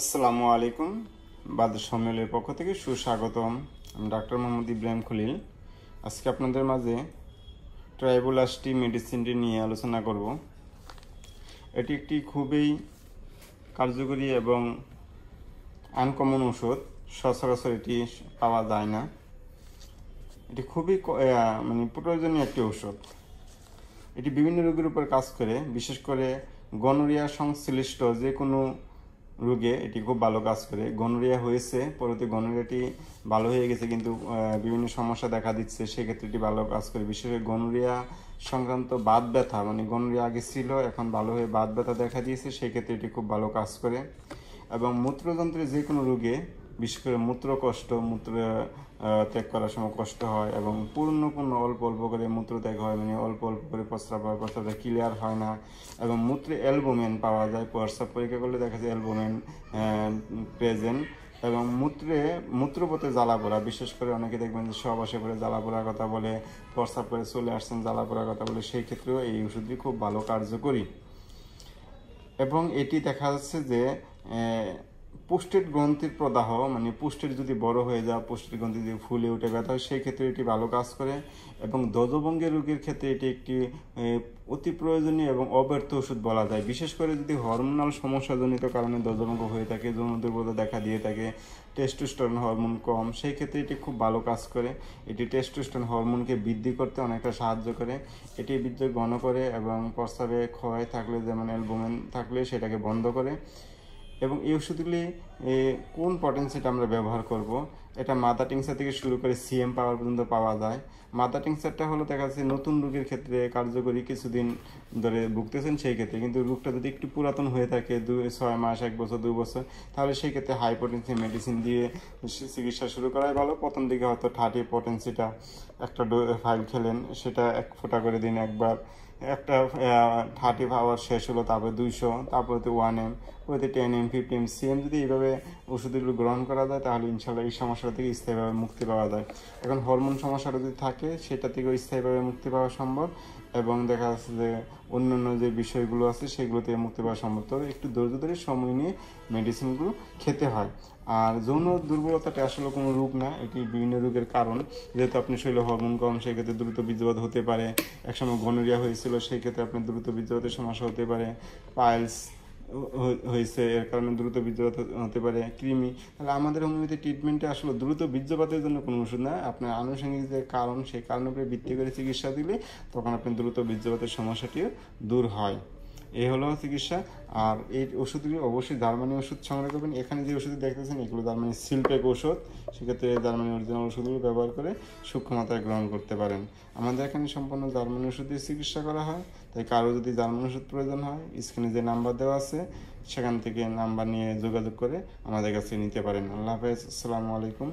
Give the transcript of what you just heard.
আসসালামু আলাইকুম বাদ সম্মেলের পক্ষ থেকে সুস্বাগতম আমি ডাক্তার মোহাম্মদ ইব্রাহিম খলিল আজকে আপনাদের মাঝে ট্রাইবোলাস্টি মেডিসিনটি নিয়ে আলোচনা করব এটি একটি খুবই কার্যকরী এবং আনকমন ওষুধ সচরাচর এটি পাওয়া যায় না এটি খুবই মানে প্রয়োজনীয় একটি ওষুধ এটি বিভিন্ন রোগের উপর কাজ করে বিশেষ করে গনোরিয়া সংশ্লিষ্ট যে কোনো রোগে এটি খুব ভালো কাজ করে গনোরিয়া হয়েছে পরবর্তী গনোরিয়াটি ভালো হয়ে গেছে কিন্তু বিভিন্ন সমস্যা দেখা দিচ্ছে সেক্ষেত্রে এটি ভালো কাজ করে বিশেষ করে গনোরিয়া সংক্রান্ত বাত ব্যথা মানে গনোরিয়া আগে ছিল এখন ভালো হয়ে বাত ব্যথা দেখা দিয়েছে সেক্ষেত্রে এটি খুব ভালো কাজ করে এবং মূত্রতন্ত্রের যে কোনো রোগে বিশেষ করে মূত্র কষ্ট মূত্র ত্যাগ করার সময় কষ্ট হয় এবং পূর্ণ পূর্ণ অল্প অল্প করে মূত্র ত্যাগ হয় মানে অল্প অল্প করে প্রস্রাব হয় প্রস্রাব ক্লিয়ার হয় না এবং মূত্রে অ্যালবোমেন পাওয়া যায় প্রস্রাব পরীক্ষা করলে দেখা যায় অ্যালবোমেন প্রেজেন্ট এবং মূত্রে মূত্রপথে জ্বালা পোড়া বিশেষ করে অনেকে দেখবেন যে সব আসে করে জ্বালা পোড়ার কথা বলে প্রস্রাব করে চলে আসছেন জ্বালা পোড়ার কথা বলে সেই ক্ষেত্রেও এই ওষুধটি খুব ভালো কার্যকরী এবং এটি দেখা যাচ্ছে যে পোস্টেড গ্রন্থির প্রদাহ মানে পোস্টের যদি বড় হয়ে যায় পোস্টের গ্রন্থি যদি ফুলে উঠে ব্যথা হয় সেই ক্ষেত্রে এটি ভালো কাজ করে এবং দজভঙ্গের রোগীর ক্ষেত্রে এটি একটি অতি প্রয়োজনীয় এবং অব্যর্থ ওষুধ বলা যায় বিশেষ করে যদি হরমোনাল সমস্যাজনিত কারণে দজভঙ্গ হয়ে থাকে যৌন দুর্বলতা দেখা দিয়ে থাকে টেস্টোস্টন হরমোন কম সেই ক্ষেত্রে এটি খুব ভালো কাজ করে এটি টেস্টোস্টন হরমোনকে বৃদ্ধি করতে অনেকটা সাহায্য করে এটি বিদ্যুৎ ঘন করে এবং প্রস্তাবে ক্ষয় থাকলে যেমন অ্যালবোমেন থাকলে সেটাকে বন্ধ করে এবং এই ওষুধগুলি কোন পটেন্সিটা আমরা ব্যবহার করব। এটা মাদা টিংসার থেকে শুরু করে সিএম পাওয়ার পর্যন্ত পাওয়া যায় মাদা টিংসারটা হলো দেখা যাচ্ছে নতুন রোগীর ক্ষেত্রে কার্যকরী কিছুদিন ধরে ভুগতেছেন সেই ক্ষেত্রে কিন্তু রোগটা যদি একটু পুরাতন হয়ে থাকে দু ছয় মাস এক বছর দু বছর তাহলে সেই ক্ষেত্রে হাই পটেন্সি মেডিসিন দিয়ে চিকিৎসা শুরু করাই ভালো প্রথম দিকে হয়তো থার্টি পটেন্সিটা একটা ফাইল খেলেন সেটা এক ফোঁটা করে দিন একবার একটা থার্টি পাওয়ার শেষ হলো তারপরে দুইশো তারপরে তো ওয়ান এম ওতে ten M fifty M C M যদি এইভাবে ওষুধগুলো গ্রহণ করা যায় তাহলে ইনশাল্লাহ এই সমস্যাটা থেকে স্থায়ীভাবে মুক্তি পাওয়া যায় এখন হরমোন সমস্যাটা যদি থাকে সেটা থেকেও স্থায়ীভাবে মুক্তি পাওয়া সম্ভব এবং দেখা যাচ্ছে যে অন্যান্য যে বিষয়গুলো আছে সেগুলোতে মুক্তি পাওয়া সম্ভব তবে একটু ধৈর্য ধরে সময় নিয়ে মেডিসিনগুলো খেতে হয় আর যৌন দুর্বলতাটা আসলে কোনো রূপ না এটি বিভিন্ন রোগের কারণ যেহেতু আপনি শরীরে হরমোন কম সেক্ষেত্রে দ্রুত বীজপাত হতে পারে একসময় ঘনরিয়া হয়েছিল ক্ষেত্রে আপনার দ্রুত বীজপাতের সমস্যা হতে পারে পাইলস হয়েছে এর কারণে দ্রুত বীর্যপাত হতে পারে কৃমি তাহলে আমাদের হোমিওপ্যাথি ট্রিটমেন্টে আসলে দ্রুত বীর্যপাতের জন্য কোনো ওষুধ না আপনার আনুষঙ্গিক যে কারণ সেই কারণের উপরে ভিত্তি করে চিকিৎসা দিলে তখন আপনি দ্রুত বীর্যপাতের সমস্যাটিও দূর হয় এই হলো চিকিৎসা আর এই ওষুধগুলি অবশ্যই জার্মানি ওষুধ সংগ্রহ করবেন এখানে যে ওষুধ দেখতেছেন এগুলো জার্মানি শিল্পেক ওষুধ সেক্ষেত্রে জার্মানি অরিজিনাল ওষুধগুলো ব্যবহার করে সূক্ষ্ম মাত্রায় গ্রহণ করতে পারেন আমাদের এখানে সম্পূর্ণ জার্মানি ওষুধ দিয়ে চিকিৎসা করা হয় তাই কারো যদি জার্মানি ওষুধ প্রয়োজন হয় স্ক্রিনে যে নাম্বার দেওয়া আছে সেখান থেকে নাম্বার নিয়ে যোগাযোগ করে আমাদের কাছে নিতে পারেন আল্লাহ হাফেজ আসসালামু আলাইকুম